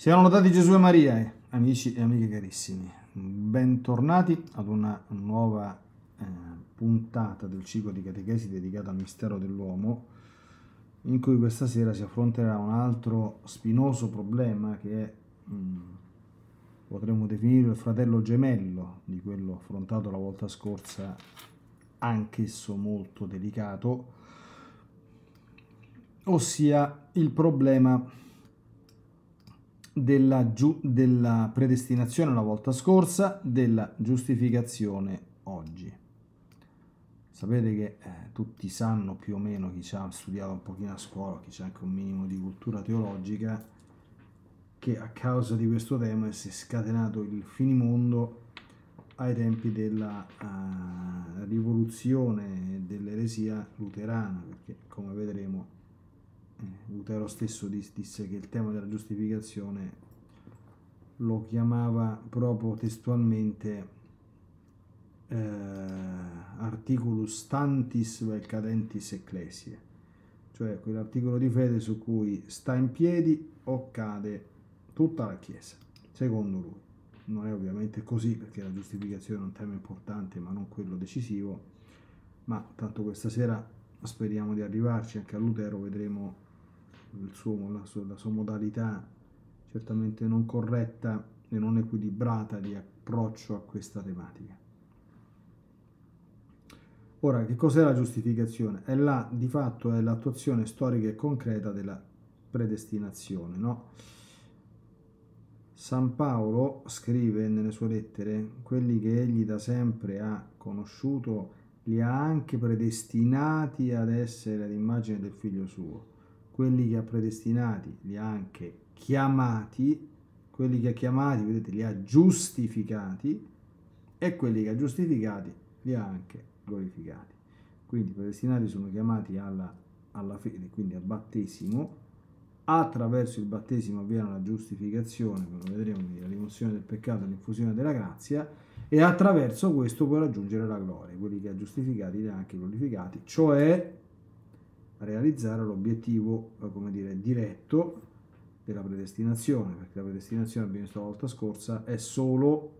Siano notati Gesù e Maria, eh, amici e amiche carissimi. Bentornati ad una nuova eh, puntata del ciclo di catechesi dedicata al mistero dell'uomo, in cui questa sera si affronterà un altro spinoso problema che è, mh, mm, potremmo definire il fratello gemello di quello affrontato la volta scorsa, anch'esso molto delicato, ossia il problema della, giu- della predestinazione la volta scorsa, della giustificazione oggi. Sapete che eh, tutti sanno più o meno, chi ci ha studiato un pochino a scuola, chi c'è anche un minimo di cultura teologica, che a causa di questo tema si è scatenato il finimondo ai tempi della uh, rivoluzione dell'eresia luterana, perché come vedremo eh, Lutero stesso disse che il tema della giustificazione lo chiamava proprio testualmente eh, articulus tantis vel cadentis ecclesie, cioè quell'articolo di fede su cui sta in piedi o cade tutta la Chiesa, secondo lui. Non è ovviamente così perché la giustificazione è un tema importante ma non quello decisivo, ma tanto questa sera speriamo di arrivarci anche a Lutero, vedremo suo, la, sua, la sua modalità certamente non corretta e non equilibrata di approccio a questa tematica. Ora, che cos'è la giustificazione? È la, di fatto è l'attuazione storica e concreta della predestinazione. No? San Paolo scrive nelle sue lettere, quelli che egli da sempre ha conosciuto li ha anche predestinati ad essere all'immagine del figlio suo quelli che ha predestinati li ha anche chiamati, quelli che ha chiamati, vedete, li ha giustificati e quelli che ha giustificati li ha anche glorificati. Quindi i predestinati sono chiamati alla, alla fede, quindi al battesimo, attraverso il battesimo avviene la giustificazione, come vedremo, quindi la rimozione del peccato l'infusione della grazia, e attraverso questo può raggiungere la gloria, quelli che ha giustificati li ha anche glorificati, cioè realizzare l'obiettivo eh, come dire, diretto della predestinazione, perché la predestinazione, abbiamo visto la volta scorsa, è solo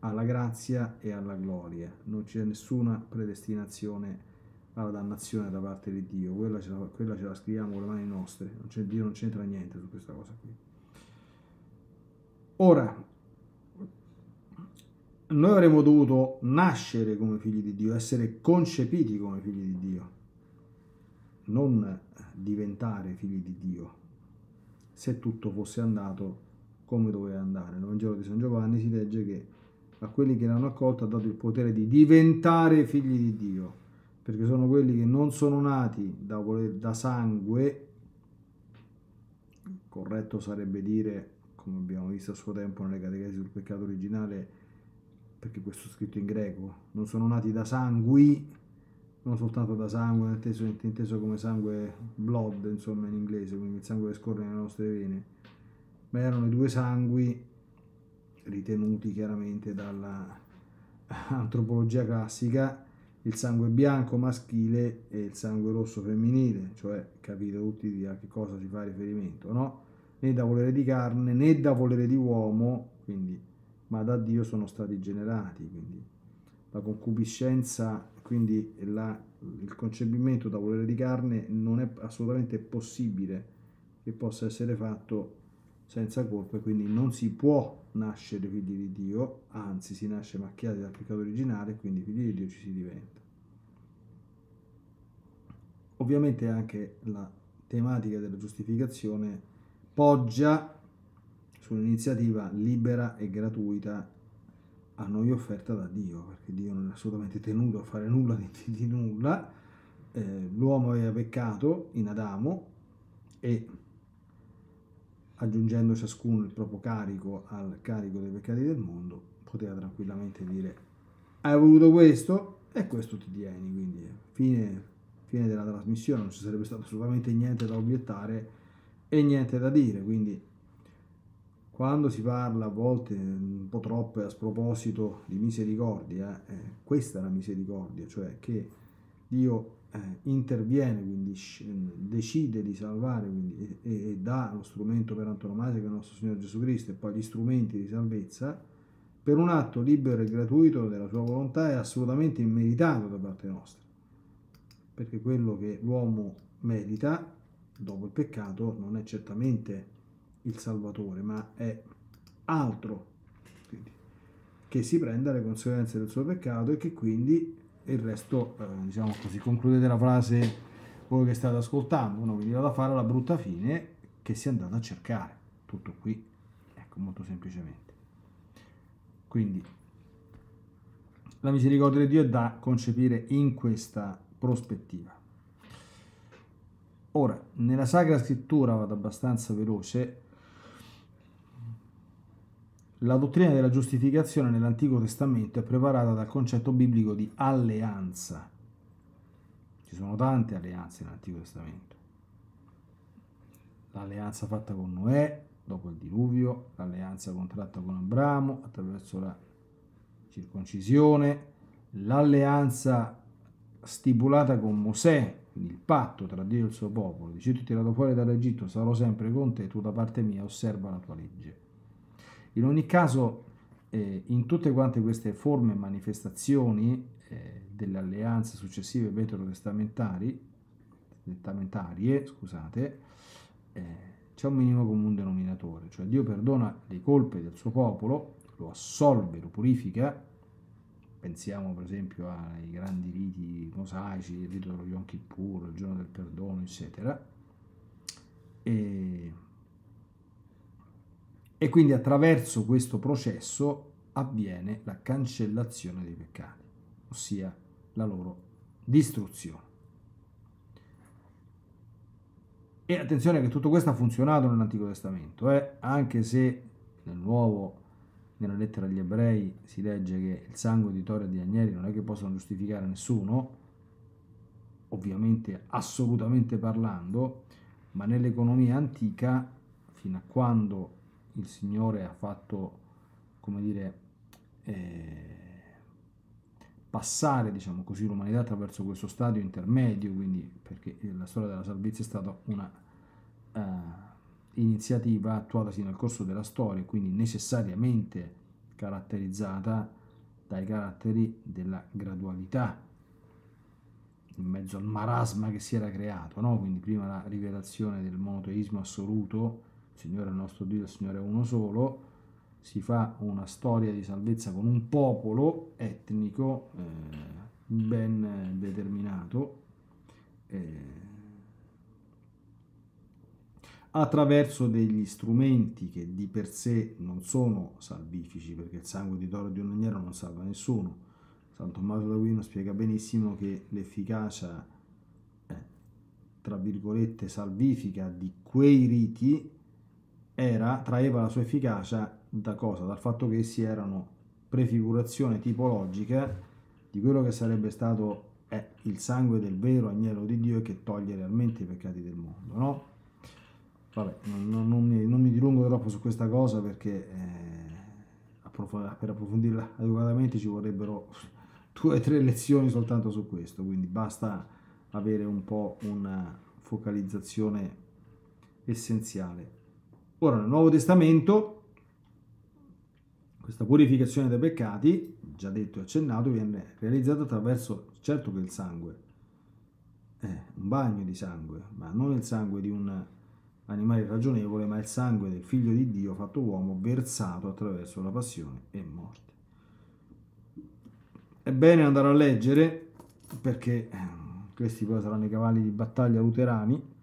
alla grazia e alla gloria, non c'è nessuna predestinazione alla dannazione da parte di Dio, quella ce la, quella ce la scriviamo con le mani nostre, non Dio non c'entra niente su questa cosa qui. Ora, noi avremmo dovuto nascere come figli di Dio, essere concepiti come figli di Dio non diventare figli di Dio se tutto fosse andato come doveva andare. Nel Vangelo di San Giovanni si legge che a quelli che l'hanno accolto ha dato il potere di diventare figli di Dio, perché sono quelli che non sono nati da, voler, da sangue, corretto sarebbe dire, come abbiamo visto a suo tempo nelle catechesi sul peccato originale, perché questo è scritto in greco, non sono nati da sangui, non soltanto da sangue, inteso, inteso come sangue blood, insomma in inglese, quindi il sangue che scorre nelle nostre vene, ma erano i due sangui ritenuti chiaramente dall'antropologia classica, il sangue bianco maschile e il sangue rosso femminile, cioè capite tutti a che cosa si fa riferimento, no? Né da volere di carne né da volere di uomo, quindi, ma da Dio sono stati generati, quindi la concupiscenza quindi la, il concepimento da volere di carne non è assolutamente possibile che possa essere fatto senza colpa, quindi non si può nascere figli di Dio, anzi si nasce macchiati dal peccato originale, quindi figli di Dio ci si diventa. Ovviamente anche la tematica della giustificazione poggia sull'iniziativa libera e gratuita a noi offerta da Dio, perché Dio non è assolutamente tenuto a fare nulla di, di nulla. Eh, l'uomo aveva peccato in Adamo e aggiungendo ciascuno il proprio carico al carico dei peccati del mondo, poteva tranquillamente dire hai voluto questo e questo ti tieni, quindi eh, fine, fine della trasmissione, non ci sarebbe stato assolutamente niente da obiettare e niente da dire, quindi quando si parla a volte un po' troppo a sproposito di misericordia, eh, eh questa è la misericordia, cioè che Dio eh, interviene, quindi mm, decide di salvare quindi, e, e, dà lo strumento per antonomasia che è il nostro Signore Gesù Cristo e poi gli strumenti di salvezza per un atto libero e gratuito della sua volontà è assolutamente immeritato da parte nostra, perché quello che l'uomo merita dopo il peccato non è certamente il Salvatore, ma è altro quindi, che si prenda le conseguenze del suo peccato e che quindi il resto, eh, diciamo così, concludete la frase voi che state ascoltando, uno veniva da fare la brutta fine che si è andato a cercare, tutto qui, ecco molto semplicemente. Quindi la misericordia di Dio è da concepire in questa prospettiva. Ora, nella Sacra Scrittura vado abbastanza veloce, la dottrina della giustificazione nell'Antico Testamento è preparata dal concetto biblico di alleanza. Ci sono tante alleanze nell'Antico Testamento. L'alleanza fatta con Noè dopo il diluvio, l'alleanza contratta con Abramo attraverso la circoncisione, l'alleanza stipulata con Mosè, il patto tra Dio e il suo popolo. Dice, tu ti tirato fuori dall'Egitto, sarò sempre con te, tu da parte mia osserva la tua legge. In ogni caso, eh, in tutte quante queste forme e manifestazioni eh, delle alleanze successive veterotestamentari, scusate, eh, c'è un minimo comune denominatore, cioè Dio perdona le colpe del suo popolo, lo assolve, lo purifica, pensiamo per esempio ai grandi riti mosaici, il rito dello Yom Kippur, il giorno del perdono, eccetera, e e quindi attraverso questo processo avviene la cancellazione dei peccati, ossia la loro distruzione. E attenzione che tutto questo ha funzionato nell'Antico Testamento, eh? anche se nel Nuovo, nella lettera agli ebrei, si legge che il sangue di Tore e di Agnelli non è che possono giustificare nessuno, ovviamente assolutamente parlando, ma nell'economia antica, fino a quando il Signore ha fatto, come dire, eh, passare, diciamo così, l'umanità attraverso questo stadio intermedio, quindi perché la storia della salvezza è stata una uh, iniziativa attuatasi nel corso della storia, quindi necessariamente caratterizzata dai caratteri della gradualità, in mezzo al marasma che si era creato, no? quindi prima la rivelazione del monoteismo assoluto, Signore è il nostro Dio, il Signore è uno solo, si fa una storia di salvezza con un popolo etnico eh, ben determinato eh, attraverso degli strumenti che di per sé non sono salvifici perché il sangue di toro di un agnello non salva nessuno. San Tommaso d'Aquino spiega benissimo che l'efficacia, eh, tra virgolette, salvifica di quei riti era, traeva la sua efficacia da cosa? Dal fatto che essi erano prefigurazione tipologica di quello che sarebbe stato eh, il sangue del vero agnello di Dio che toglie realmente i peccati del mondo, no? Vabbè, non, non, non, mi, non mi, dilungo troppo su questa cosa perché eh, approf- per approfondirla adeguatamente ci vorrebbero due o tre lezioni soltanto su questo, quindi basta avere un po' una focalizzazione essenziale Ora nel Nuovo Testamento questa purificazione dei peccati, già detto e accennato, viene realizzata attraverso, certo che il sangue, eh, un bagno di sangue, ma non il sangue di un animale ragionevole, ma il sangue del figlio di Dio fatto uomo, versato attraverso la passione e morte. È bene andare a leggere perché eh, questi poi saranno i cavalli di battaglia luterani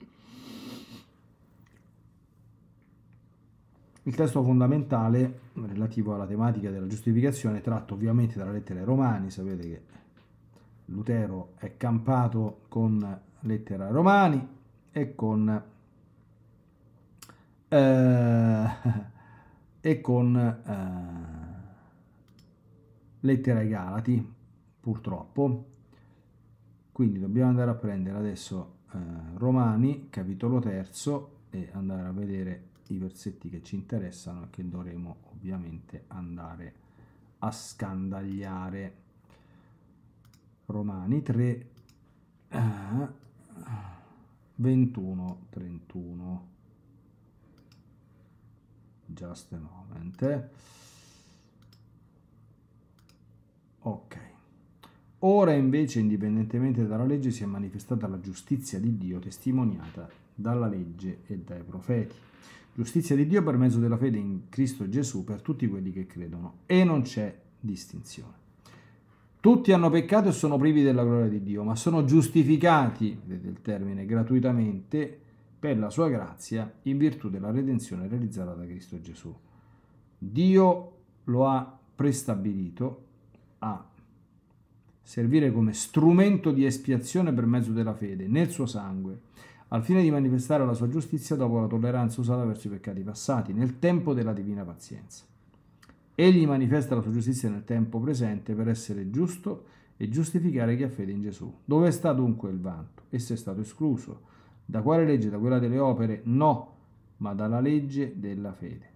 Il testo fondamentale relativo alla tematica della giustificazione tratto ovviamente dalla lettera ai Romani, sapete che Lutero è campato con lettera ai Romani e con, eh, e con eh, lettera ai Galati, purtroppo. Quindi dobbiamo andare a prendere adesso eh, Romani, capitolo terzo, e andare a vedere i versetti che ci interessano e che dovremo ovviamente andare a scandagliare. Romani 3, 21, 31. Just a moment. Ok. Ora invece, indipendentemente dalla legge, si è manifestata la giustizia di Dio testimoniata dalla legge e dai profeti giustizia di Dio per mezzo della fede in Cristo Gesù per tutti quelli che credono e non c'è distinzione. Tutti hanno peccato e sono privi della gloria di Dio, ma sono giustificati, vedete il termine, gratuitamente per la sua grazia in virtù della redenzione realizzata da Cristo Gesù. Dio lo ha prestabilito a servire come strumento di espiazione per mezzo della fede nel suo sangue al fine di manifestare la sua giustizia dopo la tolleranza usata verso i peccati passati, nel tempo della divina pazienza. Egli manifesta la sua giustizia nel tempo presente per essere giusto e giustificare chi ha fede in Gesù. Dove sta dunque il vanto? Esso è stato escluso. Da quale legge? Da quella delle opere? No, ma dalla legge della fede.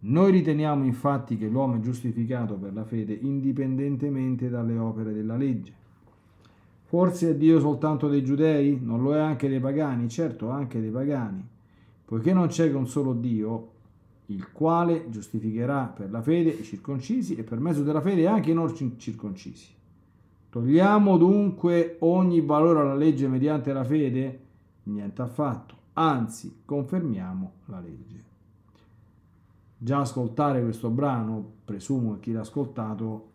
Noi riteniamo infatti che l'uomo è giustificato per la fede indipendentemente dalle opere della legge Forse è Dio soltanto dei giudei? Non lo è anche dei pagani? Certo, anche dei pagani. Poiché non c'è che un solo Dio, il quale giustificherà per la fede i circoncisi e per mezzo della fede anche i non circoncisi. Togliamo dunque ogni valore alla legge mediante la fede? Niente affatto, anzi confermiamo la legge. Già ascoltare questo brano, presumo che chi l'ha ascoltato,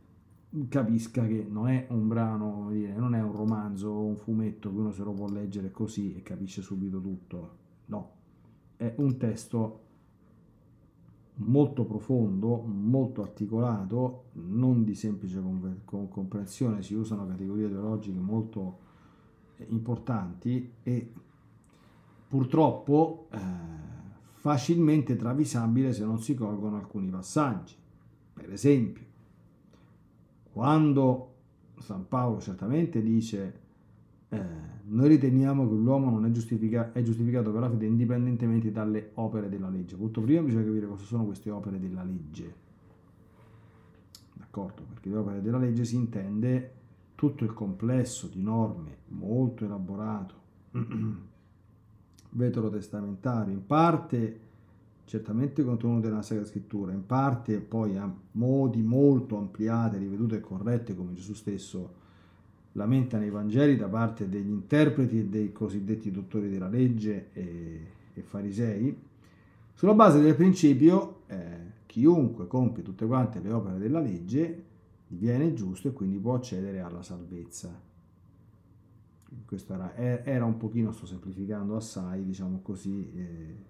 capisca che non è un brano, non è un romanzo o un fumetto che uno se lo può leggere così e capisce subito tutto. No, è un testo molto profondo, molto articolato, non di semplice comprensione, si usano categorie teologiche molto eh, importanti e purtroppo eh, facilmente travisabile se non si colgono alcuni passaggi. Per esempio, quando San Paolo certamente dice eh, noi riteniamo che l'uomo non è, giustifica, è giustificato per la fede indipendentemente dalle opere della legge. Molto prima bisogna capire cosa sono queste opere della legge. D'accordo? Perché le opere della legge si intende tutto il complesso di norme molto elaborato, testamentario, in parte certamente il contenuto della Sacra Scrittura, in parte poi a modi molto ampliate, rivedute e corrette, come Gesù stesso lamenta nei Vangeli da parte degli interpreti e dei cosiddetti dottori della legge e, e farisei, sulla base del principio eh, chiunque compie tutte quante le opere della legge diviene giusto e quindi può accedere alla salvezza. Questo era, era un pochino, sto semplificando assai, diciamo così, eh,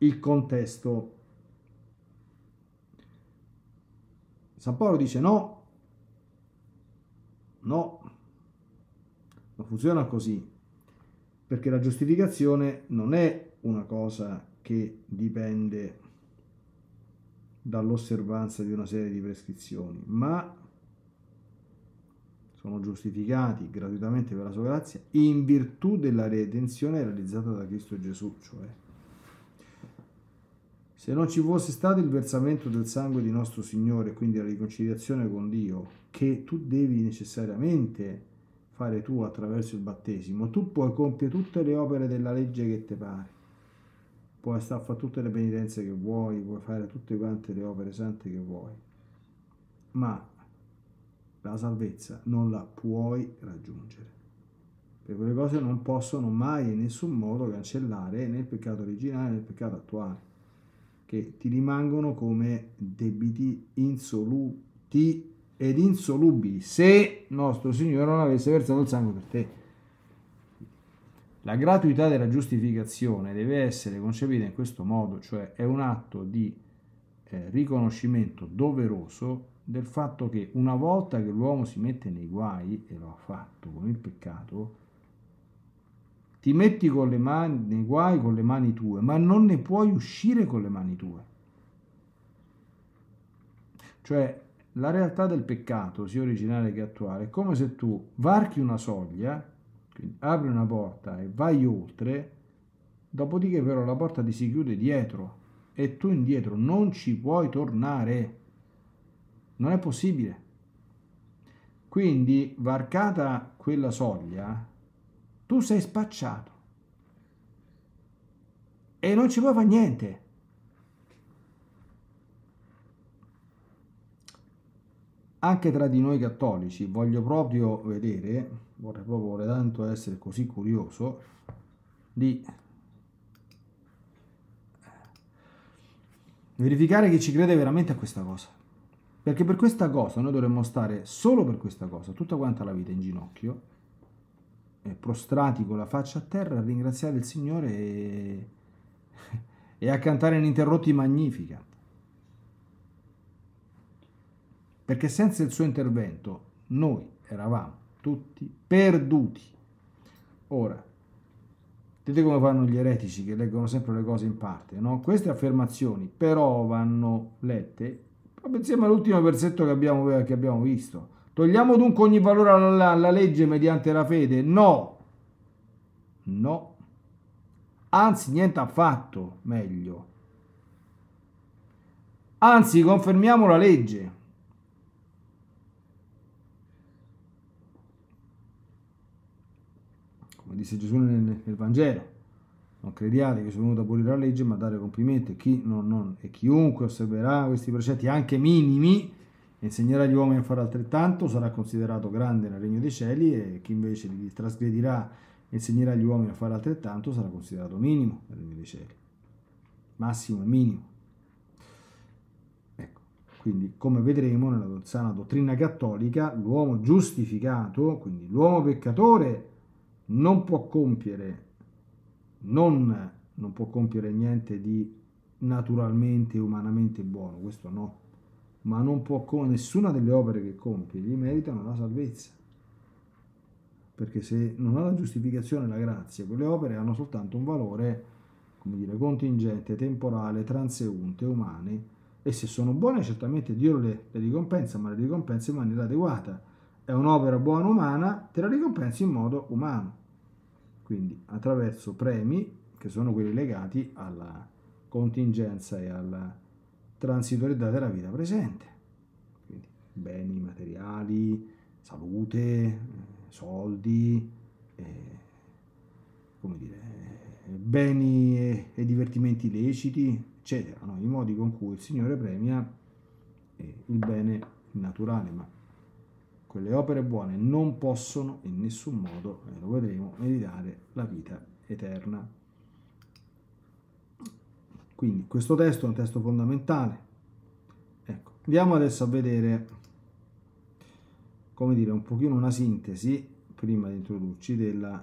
il contesto. San Paolo dice no, no, non funziona così, perché la giustificazione non è una cosa che dipende dall'osservanza di una serie di prescrizioni, ma sono giustificati gratuitamente per la sua grazia in virtù della redenzione realizzata da Cristo Gesù, cioè se non ci fosse stato il versamento del sangue di nostro Signore, quindi la riconciliazione con Dio, che tu devi necessariamente fare tu attraverso il battesimo, tu puoi compiere tutte le opere della legge che ti pare, puoi stare a fare tutte le penitenze che vuoi, puoi fare tutte quante le opere sante che vuoi, ma la salvezza non la puoi raggiungere. Per quelle cose non possono mai in nessun modo cancellare né il peccato originale né il peccato attuale che ti rimangono come debiti insoluti ed insolubili se nostro Signore non avesse versato il sangue per te. La gratuità della giustificazione deve essere concepita in questo modo, cioè è un atto di eh, riconoscimento doveroso del fatto che una volta che l'uomo si mette nei guai, e lo ha fatto con il peccato, ti metti con le mani nei guai con le mani tue, ma non ne puoi uscire con le mani tue. Cioè, la realtà del peccato, sia originale che attuale, è come se tu varchi una soglia, quindi apri una porta e vai oltre, dopodiché però la porta ti si chiude dietro e tu indietro non ci puoi tornare. Non è possibile. Quindi, varcata quella soglia, tu sei spacciato. E non ci muova niente. Anche tra di noi cattolici voglio proprio vedere, vorrei proprio tanto essere così curioso, di verificare chi ci crede veramente a questa cosa. Perché per questa cosa noi dovremmo stare solo per questa cosa, tutta quanta la vita in ginocchio, eh, prostrati con la faccia a terra a ringraziare il Signore e, e a cantare ininterrotti magnifica. Perché senza il suo intervento noi eravamo tutti perduti. Ora, vedete come fanno gli eretici che leggono sempre le cose in parte, no? Queste affermazioni però vanno lette pensiamo all'ultimo versetto che abbiamo, che abbiamo visto Togliamo dunque ogni valore alla, alla legge mediante la fede? No. No. Anzi, niente affatto, meglio. Anzi, confermiamo la legge. Come disse Gesù nel, nel Vangelo. Non crediate che sono venuto a abolire la legge, ma a dare complimenti. Chi, non, non, e chiunque osserverà questi precetti, anche minimi, Insegnerà agli uomini a fare altrettanto, sarà considerato grande nel regno dei cieli e chi invece li trasgredirà e insegnerà agli uomini a fare altrettanto sarà considerato minimo nel regno dei cieli. Massimo e minimo. Ecco, quindi come vedremo nella sana dottrina cattolica, l'uomo giustificato, quindi l'uomo peccatore, non può compiere, non, non può compiere niente di naturalmente, umanamente buono, questo no ma non può com- nessuna delle opere che compie gli meritano la salvezza. Perché se non ha la giustificazione e la grazia, quelle opere hanno soltanto un valore, come dire, contingente, temporale, transeunte, umane, e se sono buone certamente Dio le, le ricompensa, ma le ricompensa in maniera adeguata. È un'opera buona umana, te la ricompensi in modo umano. Quindi attraverso premi che sono quelli legati alla contingenza e alla transitorietà della vita presente, quindi beni materiali, salute, eh, soldi, eh, come dire, eh, beni e, e divertimenti leciti, eccetera, no? i modi con cui il Signore premia eh, il bene naturale, ma quelle opere buone non possono in nessun modo, eh, lo vedremo, meritare la vita eterna. Quindi questo testo è un testo fondamentale. Ecco, andiamo adesso a vedere, come dire, un pochino una sintesi, prima di introdurci, della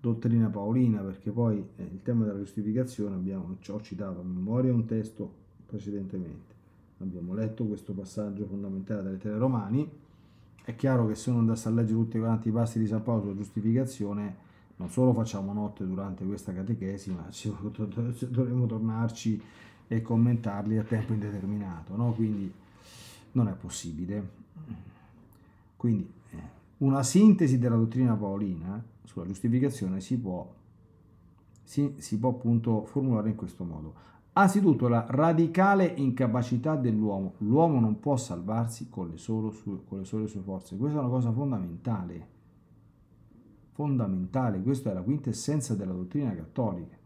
dottrina paolina, perché poi eh, il tema della giustificazione abbiamo, ci ho citato a memoria un testo precedentemente. Abbiamo letto questo passaggio fondamentale delle lettera Romani, è chiaro che se uno andasse a leggere tutti quanti i passi di San Paolo sulla giustificazione non solo facciamo notte durante questa catechesi, ma dovremo tornarci e commentarli a tempo indeterminato, no? quindi non è possibile. Quindi eh, una sintesi della dottrina paolina sulla giustificazione si può, si, si può appunto formulare in questo modo. Anzitutto la radicale incapacità dell'uomo. L'uomo non può salvarsi con le, sue, con le sole sue forze. Questa è una cosa fondamentale fondamentale, questa è la quintessenza della dottrina cattolica.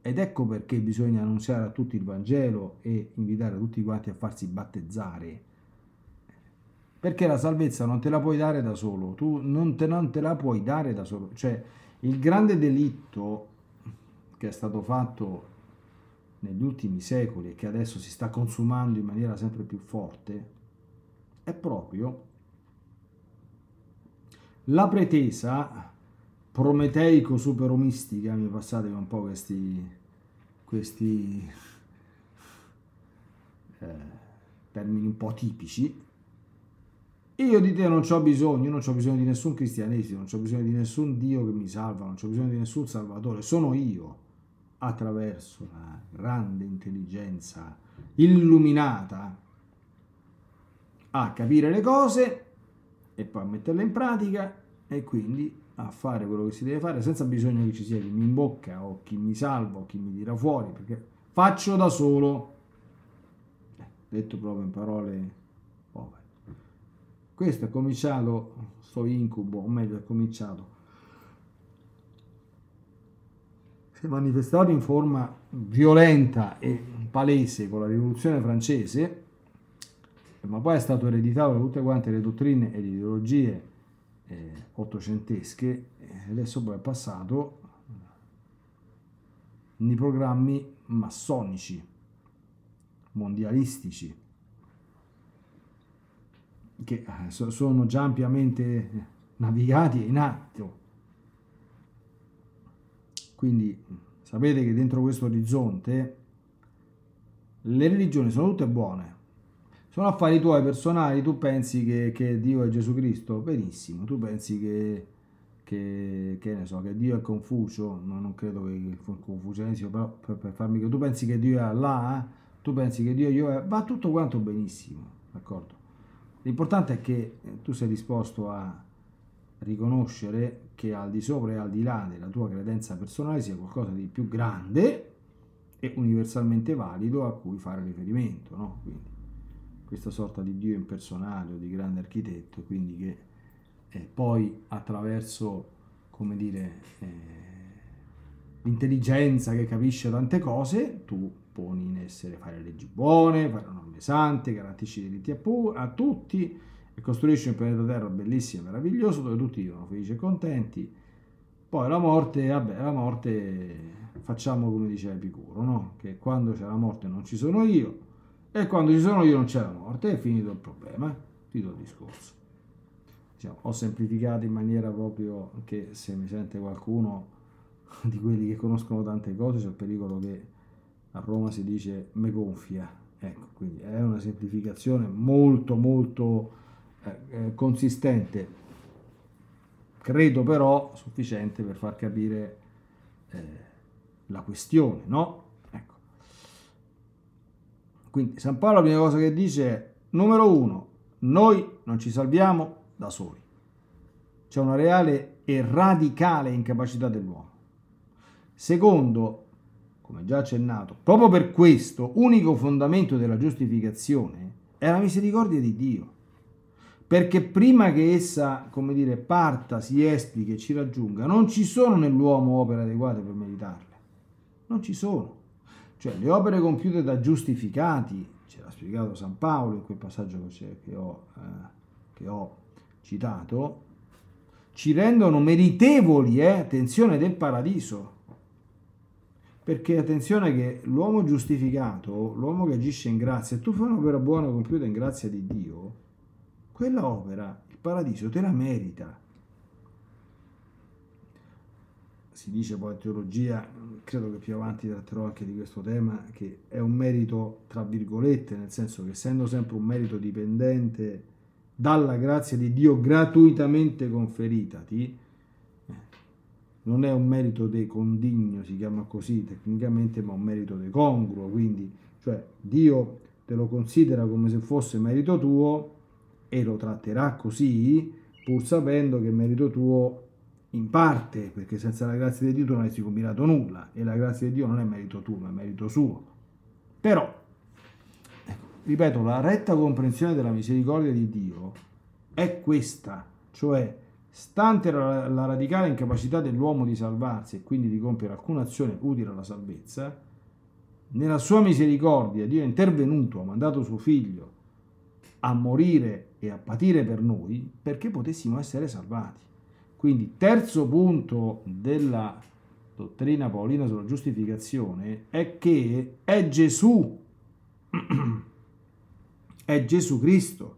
Ed ecco perché bisogna annunziare a tutti il Vangelo e invitare tutti quanti a farsi battezzare. Perché la salvezza non te la puoi dare da solo, tu non te, non te la puoi dare da solo. Cioè, il grande delitto che è stato fatto negli ultimi secoli e che adesso si sta consumando in maniera sempre più forte è proprio la pretesa prometeico superomistica, eh, mi passate un po' questi, questi eh, termini un po' tipici. Io di te non ho bisogno, non ho bisogno di nessun cristianesimo, non ho bisogno di nessun Dio che mi salva, non ho bisogno di nessun salvatore, sono io attraverso la grande intelligenza illuminata a capire le cose e poi a metterla in pratica e quindi a fare quello che si deve fare senza bisogno che ci sia chi mi imbocca o chi mi salva o chi mi tira fuori perché faccio da solo detto proprio in parole povere questo è cominciato sto incubo o meglio è cominciato si è manifestato in forma violenta e palese con la rivoluzione francese ma poi è stato ereditato da tutte quante le dottrine e le ideologie eh, ottocentesche e adesso poi è passato nei programmi massonici, mondialistici, che eh, sono già ampiamente navigati e in atto. Quindi sapete che dentro questo orizzonte le religioni sono tutte buone, sono affari tuoi personali, tu pensi che, che Dio è Gesù Cristo? Benissimo, tu pensi che, che, che ne so, che Dio è Confucio? No, non credo che il confucianesimo, però per, per farmi che tu pensi che Dio è Allah, eh? tu pensi che Dio io è, va tutto quanto benissimo, d'accordo? L'importante è che eh, tu sei disposto a riconoscere che al di sopra e al di là della tua credenza personale sia qualcosa di più grande e universalmente valido a cui fare riferimento, no? Quindi questa sorta di Dio impersonale o di grande architetto, quindi che eh, poi attraverso, come dire, eh, l'intelligenza che capisce tante cose, tu poni in essere fare leggi buone, fare norme sante, garantisci i diritti a, pu- a tutti e costruisci un pianeta Terra bellissimo, e meraviglioso, dove tutti vivono felici e contenti. Poi la morte, vabbè, la morte facciamo come diceva Epicuro, no? Che quando c'è la morte non ci sono io, e quando ci sono io non c'è la morte, è finito il problema, eh. finito il discorso. Diciamo, ho semplificato in maniera proprio che se mi sente qualcuno di quelli che conoscono tante cose c'è il pericolo che a Roma si dice me gonfia, ecco, quindi è una semplificazione molto molto eh, eh, consistente, credo però sufficiente per far capire eh, la questione, no? Quindi San Paolo la prima cosa che dice è, numero uno, noi non ci salviamo da soli. C'è una reale e radicale incapacità dell'uomo. Secondo, come già accennato, proprio per questo unico fondamento della giustificazione è la misericordia di Dio. Perché prima che essa, come dire, parta, si esplichi e ci raggiunga, non ci sono nell'uomo opere adeguate per meritarle. Non ci sono. Cioè le opere compiute da giustificati, ce l'ha spiegato San Paolo in quel passaggio che, ho, eh, che ho, citato, ci rendono meritevoli, eh, attenzione, del paradiso. Perché attenzione che l'uomo giustificato, l'uomo che agisce in grazia, tu fai un'opera buona compiuta in grazia di Dio, quella opera, il paradiso, te la merita. Si dice poi in teologia, credo che più avanti tratterò anche di questo tema, che è un merito, tra virgolette, nel senso che essendo sempre un merito dipendente dalla grazia di Dio gratuitamente conferitati, eh, non è un merito decondigno, si chiama così tecnicamente, ma un merito decongruo, quindi cioè Dio te lo considera come se fosse merito tuo e lo tratterà così, pur sapendo che merito tuo in parte, perché senza la grazia di Dio tu non avresti combinato nulla e la grazia di Dio non è merito tuo, ma è merito suo. Però, ecco, ripeto, la retta comprensione della misericordia di Dio è questa, cioè stante la, la radicale incapacità dell'uomo di salvarsi e quindi di compiere alcuna azione utile alla salvezza, nella sua misericordia Dio è intervenuto, ha mandato suo figlio a morire e a patire per noi perché potessimo essere salvati. Quindi terzo punto della dottrina paolina sulla giustificazione è che è Gesù, è Gesù Cristo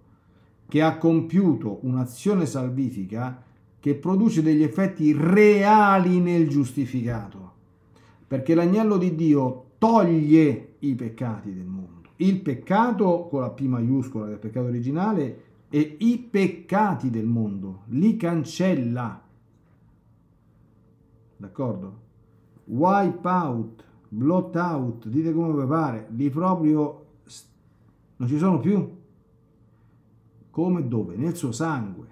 che ha compiuto un'azione salvifica che produce degli effetti reali nel giustificato, perché l'agnello di Dio toglie i peccati del mondo. Il peccato con la P maiuscola del peccato originale e i peccati del mondo, li cancella. D'accordo? Wipe out, blot out, dite come vi pare, li proprio non ci sono più. Come dove? Nel suo sangue.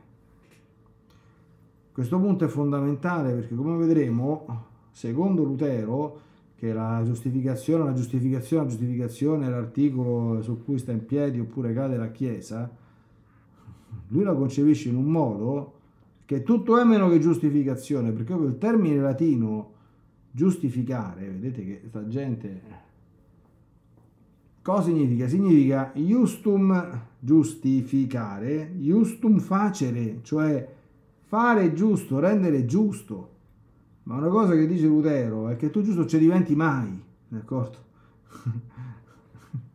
Questo punto è fondamentale perché come vedremo, secondo Lutero, che la giustificazione, la giustificazione, la giustificazione è l'articolo su cui sta in piedi oppure cade la Chiesa, lui la concepisce in un modo che tutto è meno che giustificazione, perché proprio il termine latino giustificare, vedete che sta gente... Cosa significa? Significa justum giustificare, justum facere, cioè fare giusto, rendere giusto. Ma una cosa che dice Lutero è che tu giusto ci diventi mai, d'accordo?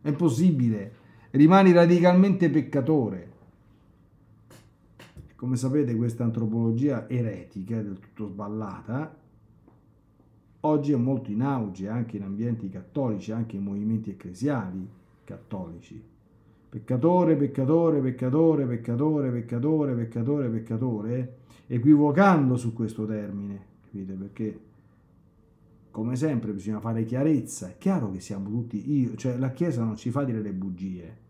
è impossibile, rimani radicalmente peccatore. Come sapete questa antropologia eretica, è del tutto sballata, oggi è molto in auge anche in ambienti cattolici, anche in movimenti ecclesiali cattolici. Peccatore, peccatore, peccatore, peccatore, peccatore, peccatore, peccatore, equivocando su questo termine, capite? Perché come sempre bisogna fare chiarezza, è chiaro che siamo tutti io, cioè la Chiesa non ci fa dire le bugie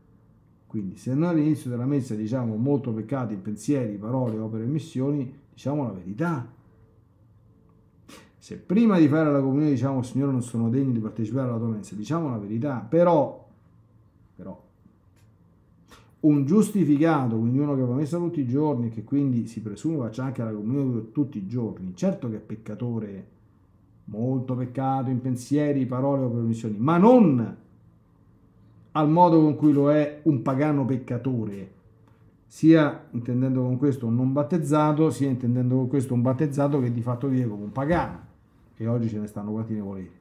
quindi se noi all'inizio della messa diciamo molto peccati, pensieri, parole, opere e missioni, diciamo la verità. Se prima di fare la comunione diciamo Signore non sono degno di partecipare alla tua messa, diciamo la verità, però, però un giustificato, quindi uno che va messa tutti i giorni e che quindi si presume faccia anche la comunione tutti i giorni, certo che è peccatore, molto peccato in pensieri, parole o missioni, ma non al modo con cui lo è un pagano peccatore, sia intendendo con questo un non battezzato, sia intendendo con questo un battezzato che di fatto vive come un pagano, e oggi ce ne stanno quanti ne volete.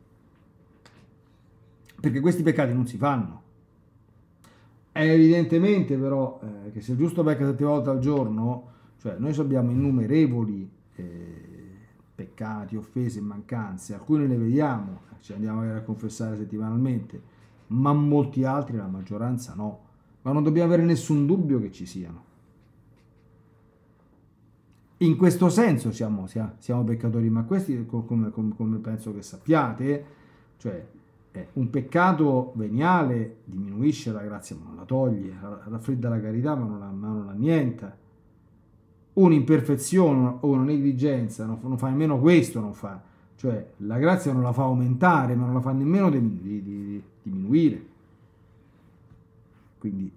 Perché questi peccati non si fanno. È evidentemente però eh, che se il giusto pecca sette volte al giorno, cioè noi abbiamo innumerevoli eh, peccati, offese, mancanze, alcune le vediamo, ci andiamo a confessare settimanalmente, ma molti altri, la maggioranza no. Ma non dobbiamo avere nessun dubbio che ci siano. In questo senso siamo, siamo peccatori, ma questi, come, come, come penso che sappiate, cioè eh, un peccato veniale diminuisce la grazia, ma non la toglie, raffredda la carità, ma non la, niente. Un'imperfezione o una negligenza non fa, non fa nemmeno questo, non fa cioè la grazia non la fa aumentare, ma non la fa nemmeno diminuire. Quindi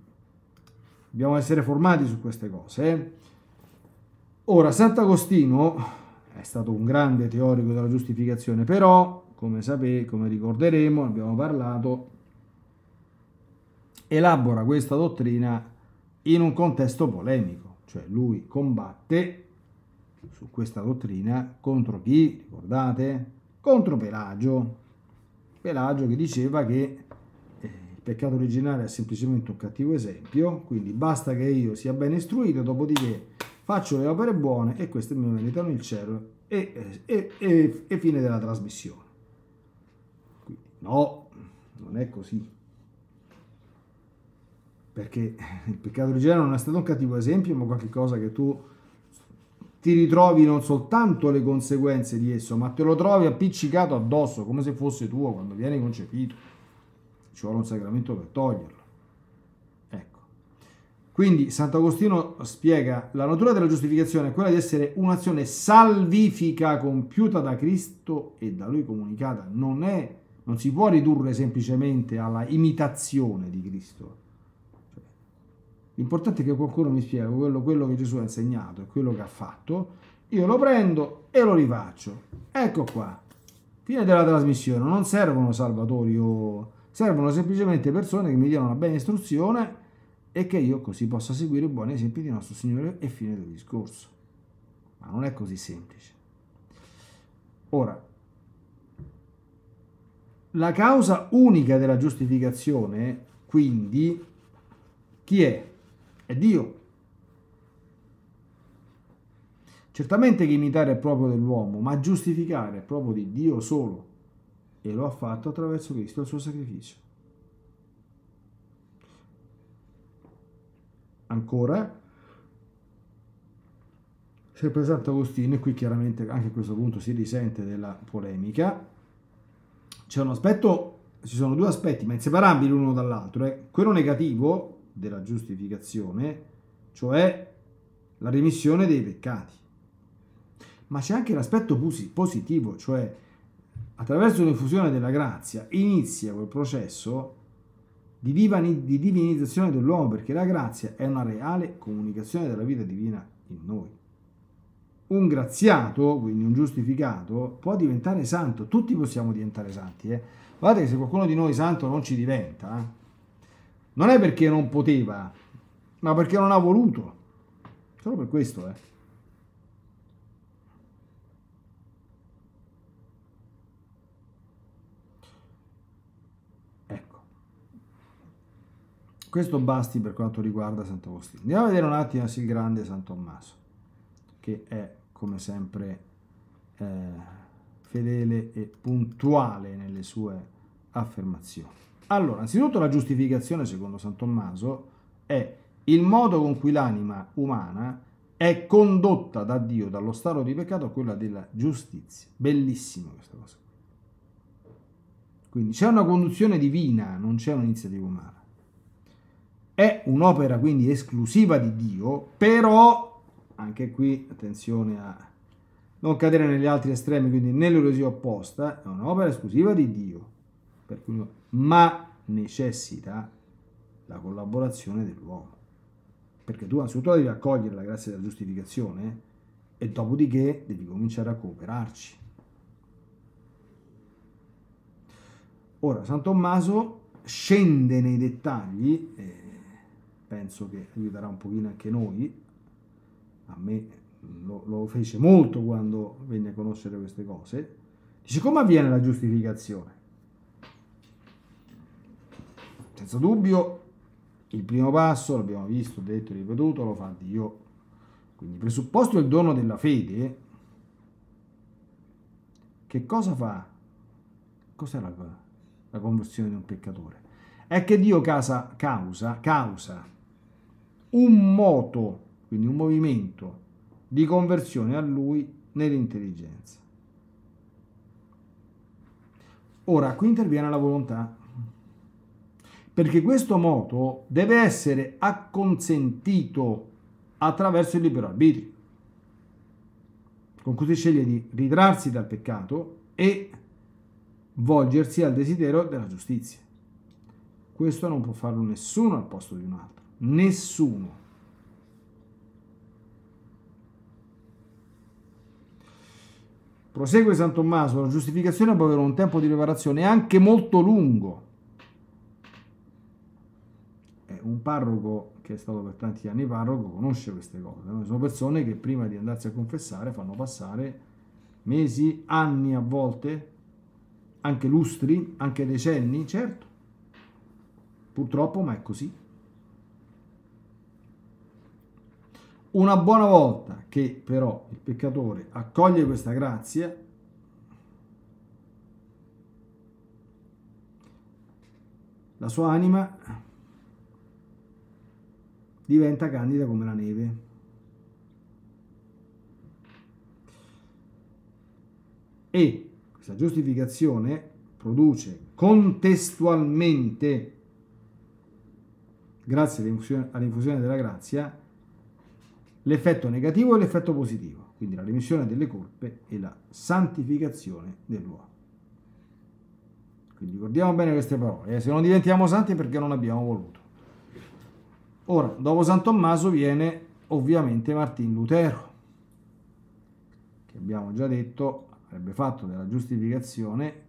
dobbiamo essere formati su queste cose. Eh. Ora, Sant'Agostino è stato un grande teorico della giustificazione, però, come sapete, come ricorderemo, abbiamo parlato, elabora questa dottrina in un contesto polemico, cioè lui combatte su questa dottrina contro chi? Ricordate? Contro Pelagio. Pelagio che diceva che eh, il peccato originale è semplicemente un cattivo esempio, quindi basta che io sia ben istruito, dopodiché faccio le opere buone e queste mi meritano il cielo e, e, e, e fine della trasmissione. no, non è così. Perché il peccato originale non è stato un cattivo esempio, ma qualcosa che tu ti ritrovi non soltanto le conseguenze di esso, ma te lo trovi appiccicato addosso, come se fosse tuo quando viene concepito. Ci vuole un sacramento per toglierlo. Ecco. Quindi Sant'Agostino spiega la natura della giustificazione è quella di essere un'azione salvifica compiuta da Cristo e da Lui comunicata. Non, è, non si può ridurre semplicemente alla imitazione di Cristo L'importante è che qualcuno mi spiega quello, quello che Gesù ha insegnato e quello che ha fatto. Io lo prendo e lo rifaccio. Ecco qua. Fine della trasmissione. Non servono salvatori o... Servono semplicemente persone che mi diano una bella istruzione e che io così possa seguire i buoni esempi di nostro Signore e fine del discorso. Ma non è così semplice. Ora, la causa unica della giustificazione, quindi, chi è? è Dio. Certamente che imitare è proprio dell'uomo, ma giustificare è proprio di Dio solo. E lo ha fatto attraverso Cristo, il suo sacrificio. Ancora, sempre Santo Agostino, e qui chiaramente anche a questo punto si risente della polemica, c'è un aspetto, ci sono due aspetti, ma inseparabili l'uno dall'altro. Eh? Quello negativo, della giustificazione, cioè la remissione dei peccati. Ma c'è anche l'aspetto positivo, cioè attraverso l'infusione della grazia inizia quel processo di, divinizzazione dell'uomo, perché la grazia è una reale comunicazione della vita divina in noi. Un graziato, quindi un giustificato, può diventare santo, tutti possiamo diventare santi. Eh? Guardate che se qualcuno di noi santo non ci diventa, eh? Non è perché non poteva, ma perché non ha voluto. Solo per questo, eh. Ecco. Questo basti per quanto riguarda Sant'Agostino. Andiamo a vedere un attimo il grande San Tommaso, che è come sempre eh, fedele e puntuale nelle sue affermazioni. Allora, anzitutto la giustificazione, secondo San Tommaso, è il modo con cui l'anima umana è condotta da Dio dallo stato di peccato a quella della giustizia. Bellissima questa cosa. Quindi c'è una conduzione divina, non c'è un'iniziativa umana. È un'opera quindi esclusiva di Dio, però, anche qui attenzione a non cadere negli altri estremi, quindi nell'eresia opposta, è un'opera esclusiva di Dio. Per cui ma necessita la collaborazione dell'uomo. Perché tu innanzitutto devi accogliere la grazia della giustificazione e dopodiché devi cominciare a cooperarci. Ora, San Tommaso scende nei dettagli, eh, penso che aiuterà un pochino anche noi, a me lo, lo fece molto quando venne a conoscere queste cose, dice come avviene la giustificazione? Senza dubbio, il primo passo, l'abbiamo visto, detto e ripetuto, lo fa Dio. Quindi, presupposto il dono della fede, che cosa fa? Cos'è la, la conversione di un peccatore? È che Dio causa, causa, causa un moto, quindi un movimento di conversione a Lui nell'intelligenza. Ora, qui interviene la volontà perché questo moto deve essere acconsentito attraverso il libero arbitrio, con cui si sceglie di ritrarsi dal peccato e volgersi al desiderio della giustizia. Questo non può farlo nessuno al posto di un altro, nessuno. Prosegue San Tommaso, la giustificazione può avere un tempo di riparazione anche molto lungo, un parroco che è stato per tanti anni parroco conosce queste cose. No? Sono persone che prima di andarsi a confessare fanno passare mesi, anni a volte, anche lustri, anche decenni, certo. Purtroppo, ma è così. Una buona volta che però il peccatore accoglie questa grazia, la sua anima diventa candida come la neve. E questa giustificazione produce contestualmente, grazie all'infusione della grazia, l'effetto negativo e l'effetto positivo, quindi la remissione delle colpe e la santificazione dell'uomo. Quindi ricordiamo bene queste parole, eh? se non diventiamo santi perché non abbiamo voluto. Ora, dopo San Tommaso viene ovviamente Martin Lutero, che abbiamo già detto avrebbe fatto della giustificazione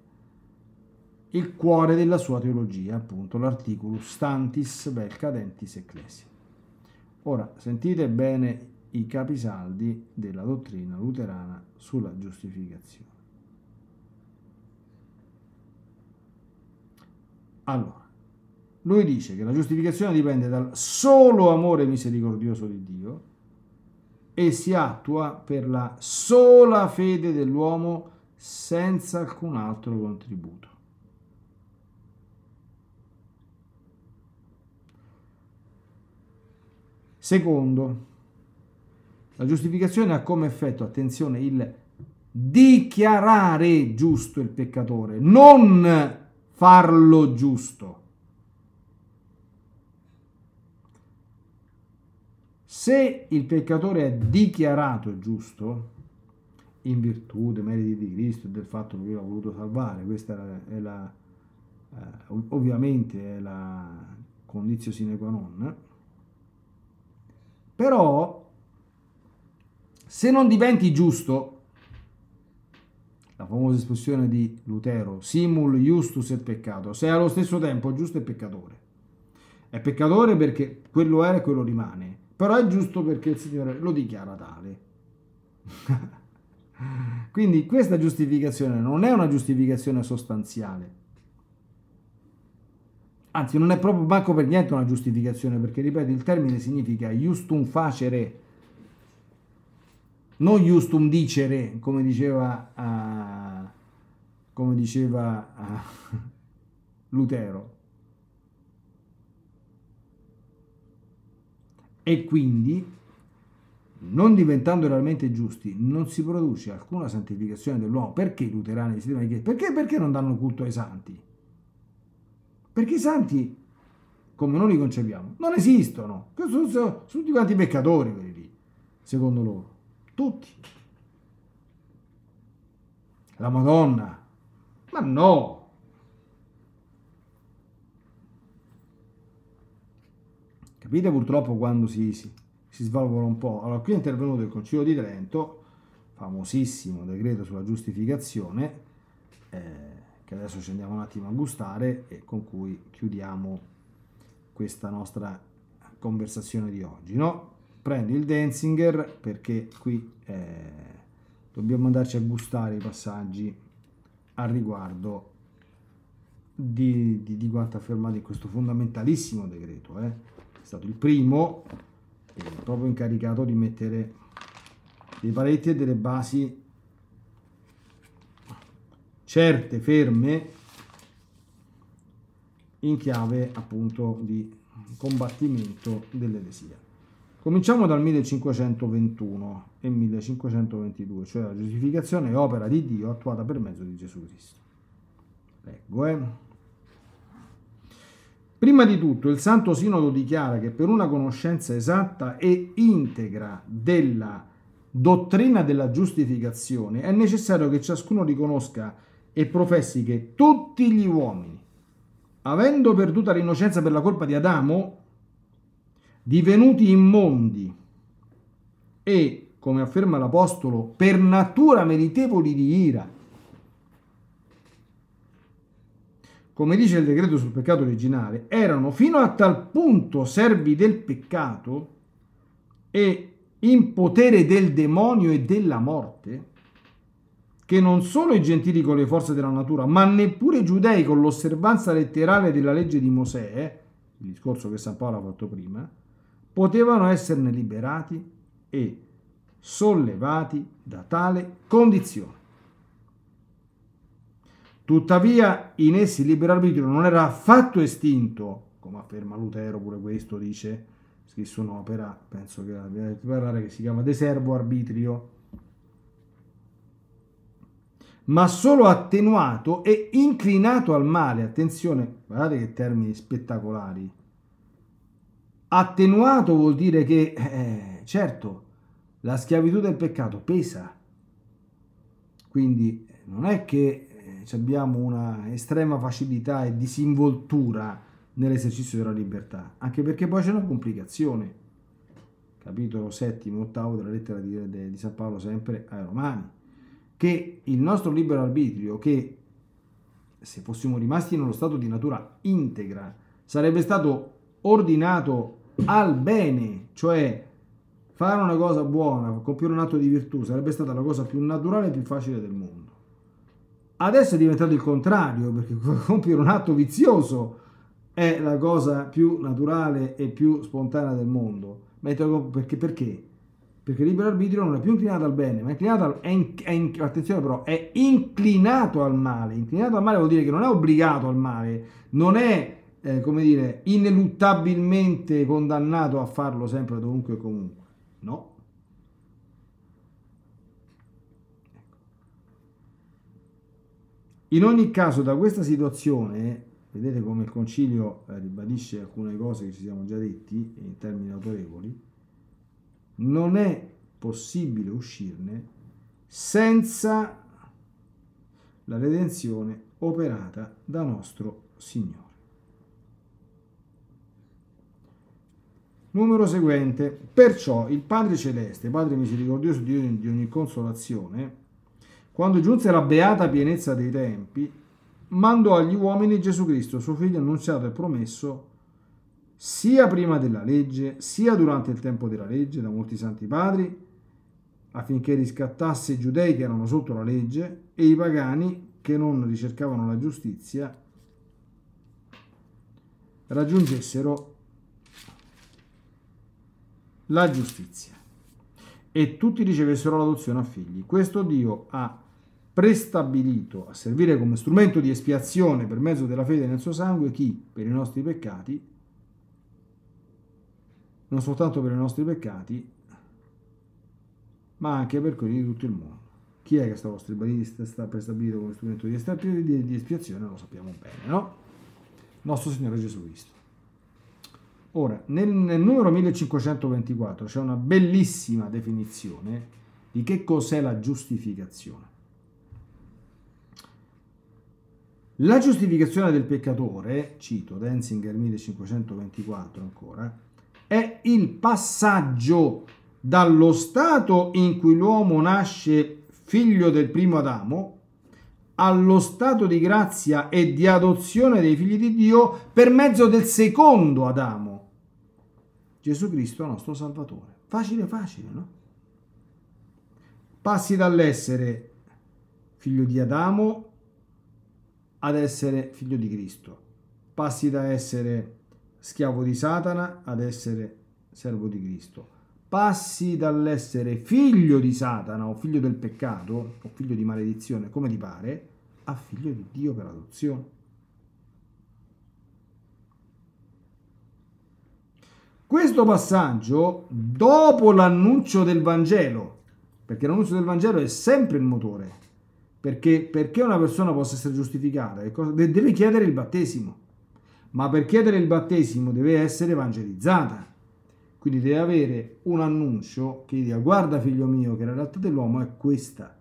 il cuore della sua teologia, appunto l'articolo Stantis vel cadentis ecclesia. Ora, sentite bene i capisaldi della dottrina luterana sulla giustificazione. Allora, lui dice che la giustificazione dipende dal solo amore misericordioso di Dio e si attua per la sola fede dell'uomo senza alcun altro contributo. Secondo, la giustificazione ha come effetto, attenzione, il dichiarare giusto il peccatore, non farlo giusto. Se il peccatore è dichiarato giusto, in virtù dei meriti di Cristo e del fatto che lui l'ha voluto salvare, questa è la, è la eh, ovviamente è la condizione sine qua non, però se non diventi giusto, la famosa espressione di Lutero, simul justus et peccato, sei allo stesso tempo giusto e peccatore. È peccatore perché quello era e quello rimane. Però è giusto perché il Signore lo dichiara tale. Quindi questa giustificazione non è una giustificazione sostanziale. Anzi, non è proprio manco per niente una giustificazione, perché ripeto, il termine significa justum facere, non justum dicere, come diceva, uh, come diceva uh, Lutero. e quindi non diventando realmente giusti, non si produce alcuna santificazione dell'uomo. Perché i luterani si devono chiedere? Perché, perché non danno culto ai santi? Perché i santi, come noi li concepiamo, non esistono. Sono, sono, sono tutti quanti peccatori, quelli lì, secondo loro. Tutti. La Madonna. Ma no! Capite purtroppo quando si, si, si svalvola un po'. Allora, qui è intervenuto il Concilio di Trento, famosissimo decreto sulla giustificazione, eh, che adesso ci andiamo un attimo a gustare e con cui chiudiamo questa nostra conversazione di oggi. No? Prendo il Denzinger perché qui eh, dobbiamo andarci a gustare i passaggi al riguardo di, di, di, quanto affermato in questo fondamentalissimo decreto. Eh? è stato il primo eh, proprio incaricato di mettere dei paletti e delle basi certe, ferme, in chiave appunto di combattimento dell'eresia. Cominciamo dal 1521 e 1522, cioè la giustificazione è opera di Dio attuata per mezzo di Gesù Cristo. Leggo, eh. Prima di tutto il Santo Sinodo dichiara che per una conoscenza esatta e integra della dottrina della giustificazione è necessario che ciascuno riconosca e professi che tutti gli uomini, avendo perduta l'innocenza per la colpa di Adamo, divenuti immondi e, come afferma l'Apostolo, per natura meritevoli di ira, come dice il decreto sul peccato originale, erano fino a tal punto servi del peccato e in potere del demonio e della morte, che non solo i gentili con le forze della natura, ma neppure i giudei con l'osservanza letterale della legge di Mosè, il discorso che San Paolo ha fatto prima, potevano esserne liberati e sollevati da tale condizione. Tuttavia, in essi il libero arbitrio non era affatto estinto, come afferma Lutero, pure questo dice, scrisse un'opera, penso che abbiamo di parlare, che si chiama De Servo Arbitrio, ma solo attenuato e inclinato al male. Attenzione, guardate che termini spettacolari. Attenuato vuol dire che, eh, certo, la schiavitù del peccato pesa. Quindi non è che abbiamo una estrema facilità e disinvoltura nell'esercizio della libertà, anche perché poi c'è una complicazione. Capitolo settimo, ottavo della lettera di, di San Paolo sempre ai Romani, che il nostro libero arbitrio, che se fossimo rimasti in uno stato di natura integra, sarebbe stato ordinato al bene, cioè fare una cosa buona, compiere un atto di virtù, sarebbe stata la cosa più naturale e più facile del mondo. Adesso è diventato il contrario, perché compiere un atto vizioso è la cosa più naturale e più spontanea del mondo. Perché? Perché? Perché il libero arbitrio non è più inclinato al bene, ma è inclinato al, è in, è in, attenzione però, è inclinato al male. Inclinato al male vuol dire che non è obbligato al male, non è, eh, come dire, ineluttabilmente condannato a farlo sempre, dovunque e comunque. No, In ogni caso, da questa situazione, vedete come il Concilio eh, ribadisce alcune cose che ci siamo già detti in termini autorevoli, non è possibile uscirne senza la redenzione operata da nostro Signore. Numero seguente. Perciò il Padre Celeste, Padre misericordioso di ogni consolazione, quando giunse la beata pienezza dei tempi, mandò agli uomini Gesù Cristo, suo figlio annunziato e promesso, sia prima della legge, sia durante il tempo della legge, da molti santi padri, affinché riscattasse i giudei che erano sotto la legge e i pagani che non ricercavano la giustizia, raggiungessero la giustizia e tutti ricevessero l'adozione a figli. Questo Dio ha prestabilito a servire come strumento di espiazione per mezzo della fede nel suo sangue chi per i nostri peccati, non soltanto per i nostri peccati, ma anche per quelli di tutto il mondo. Chi è che sta stribadista sta prestabilito come strumento di, di espiazione? Lo sappiamo bene, no? Nostro Signore Gesù Cristo. Ora, nel, nel numero 1524 c'è una bellissima definizione di che cos'è la giustificazione. La giustificazione del peccatore, cito Denzinger 1524 ancora, è il passaggio dallo stato in cui l'uomo nasce figlio del primo Adamo allo stato di grazia e di adozione dei figli di Dio per mezzo del secondo Adamo, Gesù Cristo nostro Salvatore. Facile, facile, no? Passi dall'essere figlio di Adamo ad essere figlio di Cristo. Passi da essere schiavo di Satana ad essere servo di Cristo. Passi dall'essere figlio di Satana o figlio del peccato o figlio di maledizione, come ti pare, a figlio di Dio per adozione. Questo passaggio, dopo l'annuncio del Vangelo, perché l'annuncio del Vangelo è sempre il motore, perché, perché una persona possa essere giustificata deve chiedere il battesimo, ma per chiedere il battesimo deve essere evangelizzata. Quindi deve avere un annuncio che dia, guarda figlio mio che la realtà dell'uomo è questa.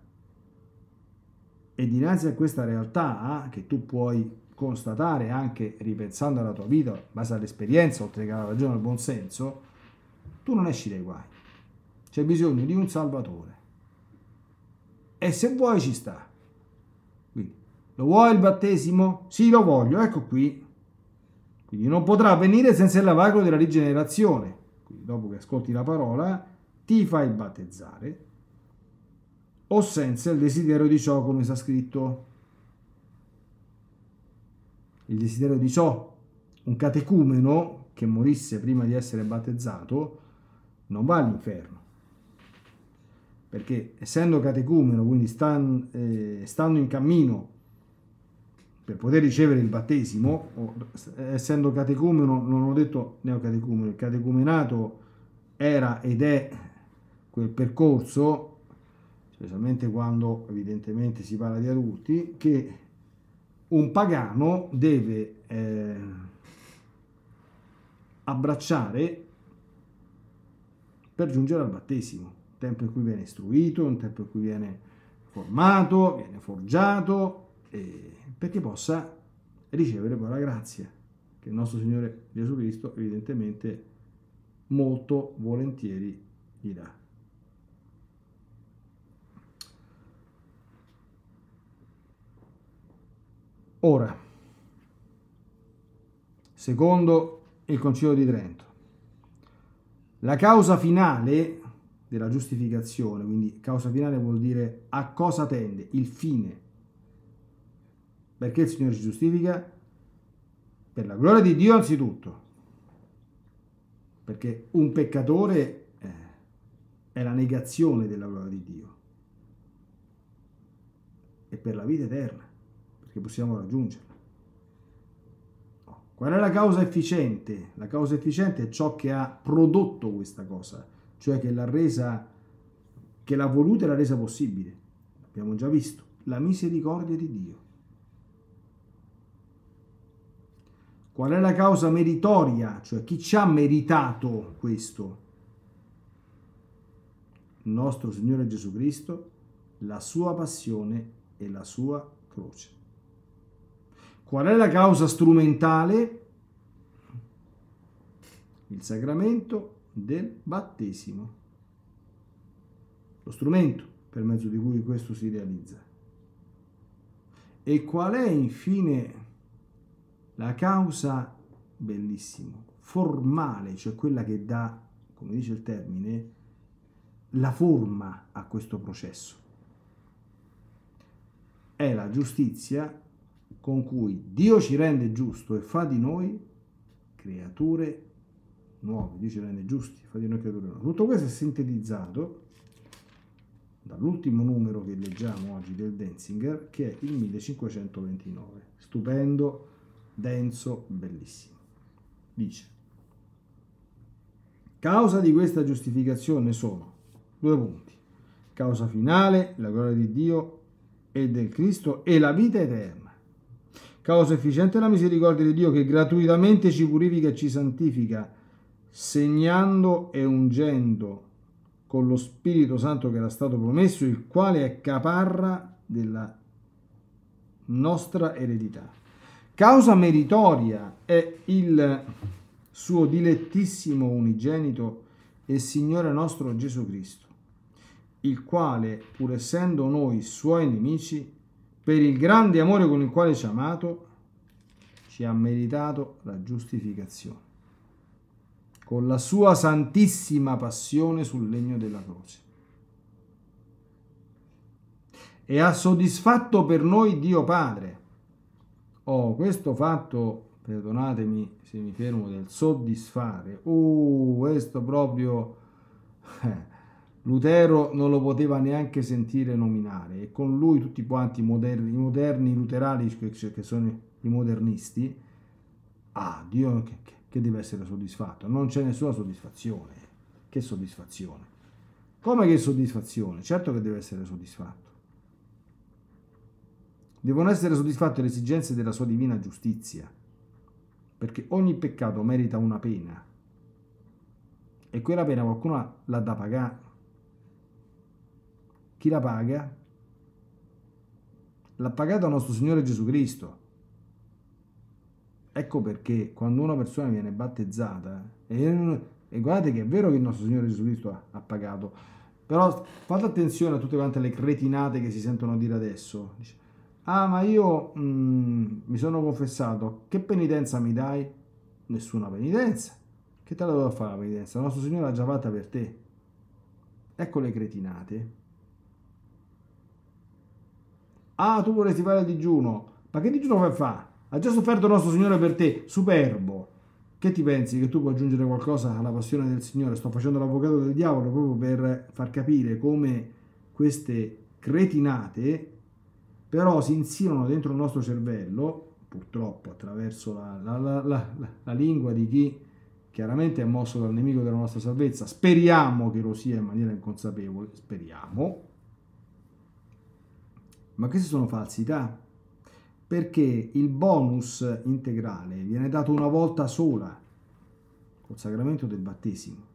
E dinanzi a questa realtà ah, che tu puoi constatare anche ripensando alla tua vita, basata all'esperienza, oltre che alla ragione e al buonsenso, tu non esci dai guai. C'è bisogno di un salvatore. E se vuoi ci sta. Lo vuoi il battesimo? Sì, lo voglio, ecco qui. Quindi non potrà avvenire senza il lavacro della rigenerazione. Quindi dopo che ascolti la parola, ti fai battezzare o senza il desiderio di ciò, come sta scritto. Il desiderio di ciò, un catecumeno che morisse prima di essere battezzato, non va all'inferno. Perché essendo catecumeno, quindi stan, eh, stando in cammino per poter ricevere il battesimo, essendo catecumeno, non ho detto neocatecumeno, il catecumenato era ed è quel percorso, specialmente quando evidentemente si parla di adulti, che un pagano deve eh, abbracciare per giungere al battesimo, un tempo in cui viene istruito, un tempo in cui viene formato, viene forgiato. E perché possa ricevere poi la grazia che il nostro Signore Gesù Cristo evidentemente molto volentieri gli dà. Ora, secondo il Concilio di Trento, la causa finale della giustificazione, quindi causa finale vuol dire a cosa tende, il fine perché il Signore ci giustifica? Per la gloria di Dio anzitutto. Perché un peccatore eh, è la negazione della gloria di Dio. E per la vita eterna, perché possiamo raggiungerla. Qual è la causa efficiente? La causa efficiente è ciò che ha prodotto questa cosa, cioè che l'ha resa, che l'ha voluta e l'ha resa possibile. L'abbiamo già visto, la misericordia di Dio. Qual è la causa meritoria? Cioè chi ci ha meritato questo? Il nostro Signore Gesù Cristo, la sua passione e la sua croce. Qual è la causa strumentale? Il sacramento del battesimo. Lo strumento per mezzo di cui questo si realizza. E qual è infine la causa, bellissimo, formale, cioè quella che dà, come dice il termine, la forma a questo processo. È la giustizia con cui Dio ci rende giusto e fa di noi creature nuove, Dio ci rende giusti, fa di noi creature nuove. Tutto questo è sintetizzato dall'ultimo numero che leggiamo oggi del Denzinger, che è il 1529. Stupendo, denso, bellissimo. Dice, causa di questa giustificazione sono due punti. Causa finale, la gloria di Dio e del Cristo e la vita eterna. Causa efficiente la misericordia di Dio che gratuitamente ci purifica e ci santifica, segnando e ungendo con lo Spirito Santo che era stato promesso, il quale è caparra della nostra eredità Causa meritoria è il suo dilettissimo unigenito e Signore nostro Gesù Cristo, il quale, pur essendo noi suoi nemici, per il grande amore con il quale ci ha amato, ci ha meritato la giustificazione, con la sua santissima passione sul legno della croce. E ha soddisfatto per noi Dio Padre, ho oh, questo fatto, perdonatemi se mi fermo, del soddisfare, oh, questo proprio eh, Lutero non lo poteva neanche sentire nominare e con lui tutti quanti moderni, i moderni luterani che sono i modernisti, ah, Dio che deve essere soddisfatto, non c'è nessuna soddisfazione, che soddisfazione. Come che soddisfazione? Certo che deve essere soddisfatto. Devono essere soddisfatte le esigenze della sua divina giustizia, perché ogni peccato merita una pena e quella pena qualcuno l'ha da pagare. Chi la paga? L'ha pagata nostro Signore Gesù Cristo. Ecco perché quando una persona viene battezzata, e, e guardate che è vero che il nostro Signore Gesù Cristo ha, ha pagato, però fate attenzione a tutte quante le cretinate che si sentono dire adesso. Dice, Ah, ma io mm, mi sono confessato. Che penitenza mi dai? Nessuna penitenza. Che te la devo fare la penitenza? Il nostro Signore l'ha già fatta per te. Ecco le cretinate. Ah, tu vorresti fare il digiuno. Ma che digiuno fai fa? Ha già sofferto il nostro Signore per te. Superbo. Che ti pensi che tu puoi aggiungere qualcosa alla passione del Signore? Sto facendo l'avvocato del diavolo proprio per far capire come queste cretinate però si insinuano dentro il nostro cervello, purtroppo attraverso la, la, la, la lingua di chi chiaramente è mosso dal nemico della nostra salvezza, speriamo che lo sia in maniera inconsapevole, speriamo, ma queste sono falsità, perché il bonus integrale viene dato una volta sola col sacramento del battesimo,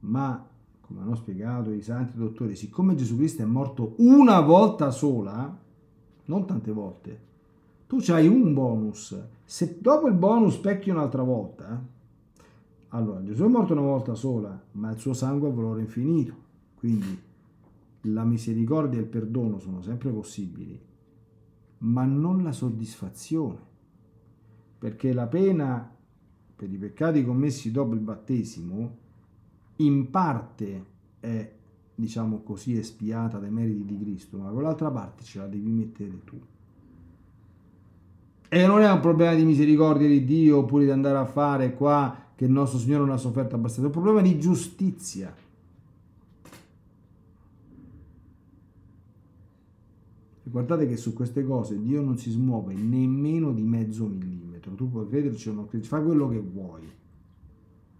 ma come hanno spiegato i santi dottori, siccome Gesù Cristo è morto una volta sola, non tante volte, tu hai un bonus. Se dopo il bonus pecchi un'altra volta, allora Gesù è morto una volta sola, ma il suo sangue ha valore infinito. Quindi la misericordia e il perdono sono sempre possibili, ma non la soddisfazione. Perché la pena per i peccati commessi dopo il battesimo in parte è, diciamo così, espiata dai meriti di Cristo, ma quell'altra parte ce la devi mettere tu. E non è un problema di misericordia di Dio oppure di andare a fare qua che il nostro Signore non ha sofferto abbastanza, è un problema di giustizia. E guardate che su queste cose Dio non si smuove nemmeno di mezzo millimetro, tu puoi crederci o non crederci, fa quello che vuoi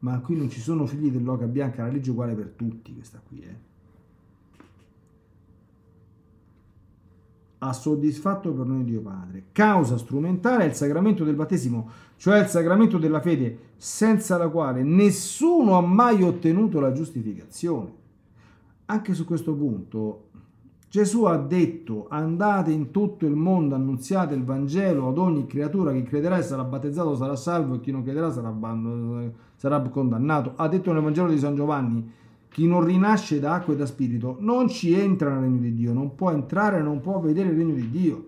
ma qui non ci sono figli dell'oca bianca, la legge è uguale per tutti questa qui, eh. ha soddisfatto per noi Dio Padre. Causa strumentale è il sacramento del battesimo, cioè il sacramento della fede, senza la quale nessuno ha mai ottenuto la giustificazione. Anche su questo punto Gesù ha detto andate in tutto il mondo, annunziate il Vangelo ad ogni creatura, chi crederà e sarà battezzato sarà salvo e chi non crederà sarà, sarà condannato. Ha detto nel Vangelo di San Giovanni, chi non rinasce da acqua e da spirito non ci entra nel regno di Dio, non può entrare, non può vedere il regno di Dio.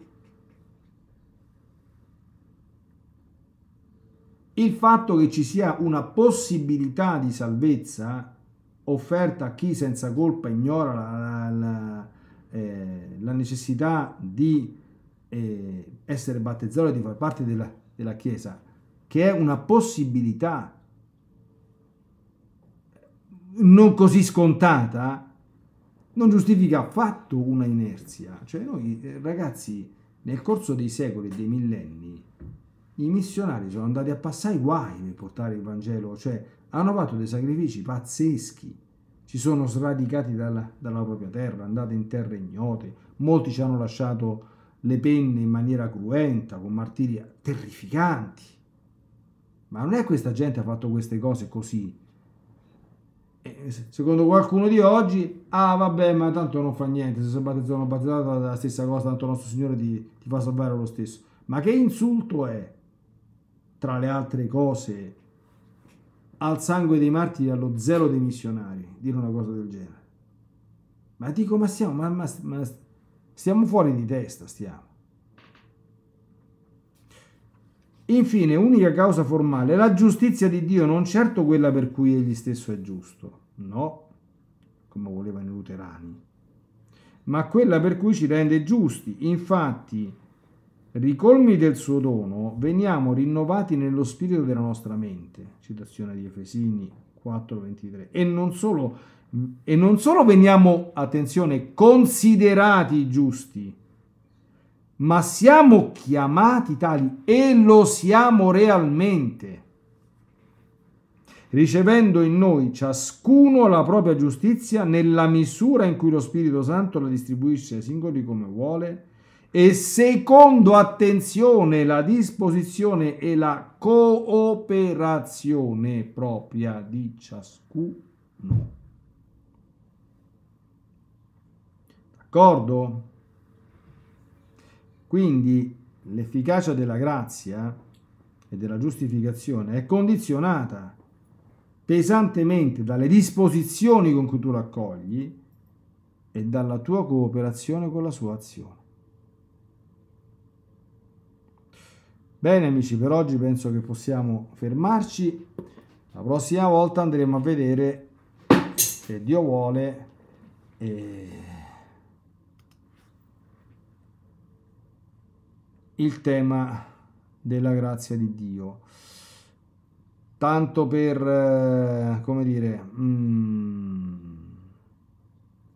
Il fatto che ci sia una possibilità di salvezza offerta a chi senza colpa ignora la, la, la eh, la necessità di eh, essere battezzato, e di far parte della, della Chiesa, che è una possibilità non così scontata, non giustifica affatto una inerzia. Cioè noi eh, ragazzi, nel corso dei secoli e dei millenni, i missionari sono andati a passare i guai per portare il Vangelo, cioè hanno fatto dei sacrifici pazzeschi si sono sradicati dalla, dalla propria terra, andati in terre ignote, molti ci hanno lasciato le penne in maniera cruenta, con martiri terrificanti. Ma non è questa gente che ha fatto queste cose così. E eh, secondo qualcuno di oggi, ah vabbè, ma tanto non fa niente, se sono battezzato sono battezzato la stessa cosa, tanto il nostro Signore ti, ti fa salvare lo stesso. Ma che insulto è, tra le altre cose, al sangue dei martiri allo zero dei missionari, dire una cosa del genere. Ma dico, ma siamo ma, ma, ma stiamo fuori di testa, stiamo. Infine, unica causa formale, la giustizia di Dio, non certo quella per cui egli stesso è giusto, no, come volevano i luterani, ma quella per cui ci rende giusti. Infatti, Ricolmi del suo dono, veniamo rinnovati nello spirito della nostra mente. Citazione di Efesini 4:23. E non solo, e non solo veniamo, attenzione, considerati giusti, ma siamo chiamati tali e lo siamo realmente, ricevendo in noi ciascuno la propria giustizia nella misura in cui lo Spirito Santo la distribuisce ai singoli come vuole e secondo attenzione la disposizione e la cooperazione propria di ciascuno. D'accordo? Quindi l'efficacia della grazia e della giustificazione è condizionata pesantemente dalle disposizioni con cui tu raccogli e dalla tua cooperazione con la sua azione. Bene amici, per oggi penso che possiamo fermarci. La prossima volta andremo a vedere, se Dio vuole, eh, il tema della grazia di Dio. Tanto per, eh, come dire, mm,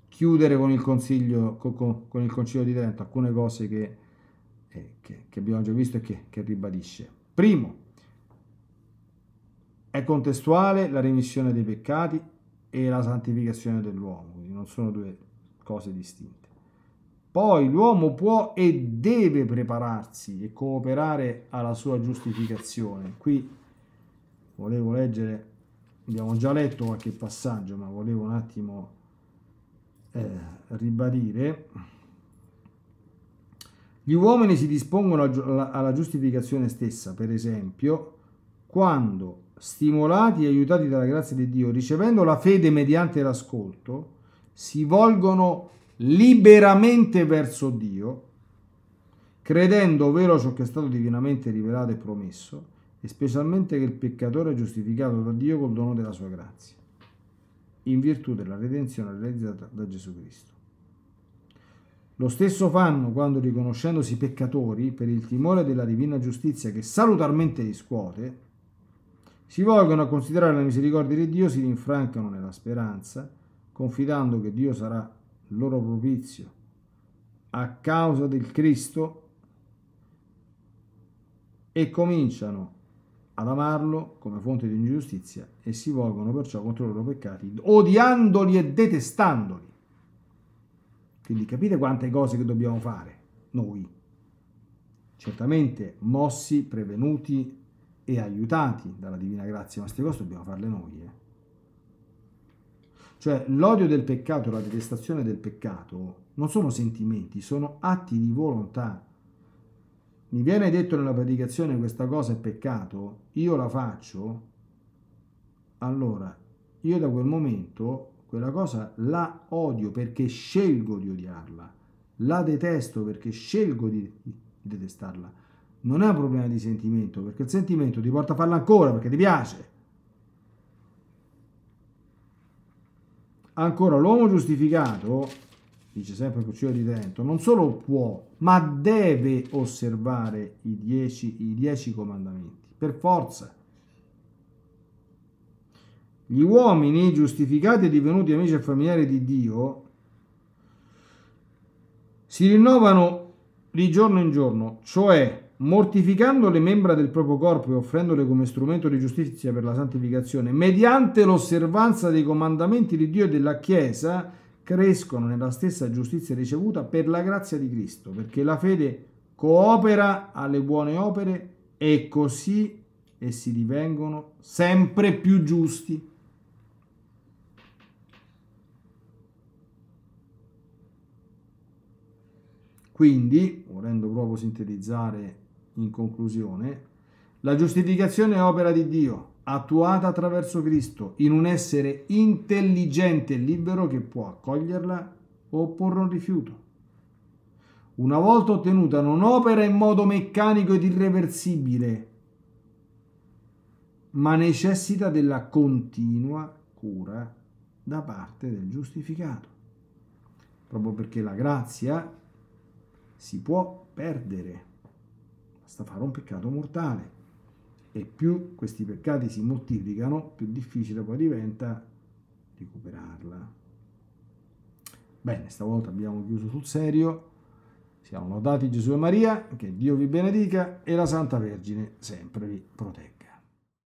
chiudere con il consiglio, con, con il Consiglio di Trento alcune cose che eh, che, che, abbiamo già visto e che, che ribadisce. Primo, è contestuale la remissione dei peccati e la santificazione dell'uomo, quindi non sono due cose distinte. Poi l'uomo può e deve prepararsi e cooperare alla sua giustificazione. Qui volevo leggere, abbiamo già letto qualche passaggio, ma volevo un attimo eh, ribadire. Gli uomini si dispongono alla giustificazione stessa, per esempio, quando, stimolati e aiutati dalla grazia di Dio, ricevendo la fede mediante l'ascolto, si volgono liberamente verso Dio, credendo vero ciò che è stato divinamente rivelato e promesso, e specialmente che il peccatore è giustificato da Dio col dono della sua grazia, in virtù della redenzione realizzata da Gesù Cristo. Lo stesso fanno quando riconoscendosi peccatori per il timore della divina giustizia che salutarmente li scuote, si volgono a considerare la misericordia di Dio, si rinfrancano nella speranza, confidando che Dio sarà loro propizio a causa del Cristo e cominciano ad amarlo come fonte di ingiustizia e si volgono perciò contro i loro peccati, odiandoli e detestandoli. Quindi capite quante cose che dobbiamo fare noi. Certamente mossi, prevenuti e aiutati dalla Divina Grazia, ma queste cose dobbiamo farle noi. Eh. Cioè l'odio del peccato, la detestazione del peccato non sono sentimenti, sono atti di volontà. Mi viene detto nella predicazione questa cosa è peccato, io la faccio, allora io da quel momento quella cosa la odio perché scelgo di odiarla, la detesto perché scelgo di, detestarla. Non è un problema di sentimento, perché il sentimento ti porta a farla ancora perché ti piace. Ancora, l'uomo giustificato, dice sempre il Consiglio di Trento, non solo può, ma deve osservare i dieci, i dieci comandamenti, per forza gli uomini giustificati e divenuti amici e familiari di Dio si rinnovano di giorno in giorno, cioè mortificando le membra del proprio corpo e offrendole come strumento di giustizia per la santificazione, mediante l'osservanza dei comandamenti di Dio e della Chiesa, crescono nella stessa giustizia ricevuta per la grazia di Cristo, perché la fede coopera alle buone opere e così essi divengono sempre più giusti. Quindi, volendo proprio sintetizzare in conclusione, la giustificazione è opera di Dio, attuata attraverso Cristo, in un essere intelligente e libero che può accoglierla o opporre un rifiuto. Una volta ottenuta non opera in modo meccanico ed irreversibile, ma necessita della continua cura da parte del giustificato. Proprio perché la grazia si può perdere. Basta fare un peccato mortale. E più questi peccati si moltiplicano, più difficile poi diventa recuperarla. Bene, stavolta abbiamo chiuso sul serio. Siamo lodati Gesù e Maria, che Dio vi benedica e la Santa Vergine sempre vi protegga.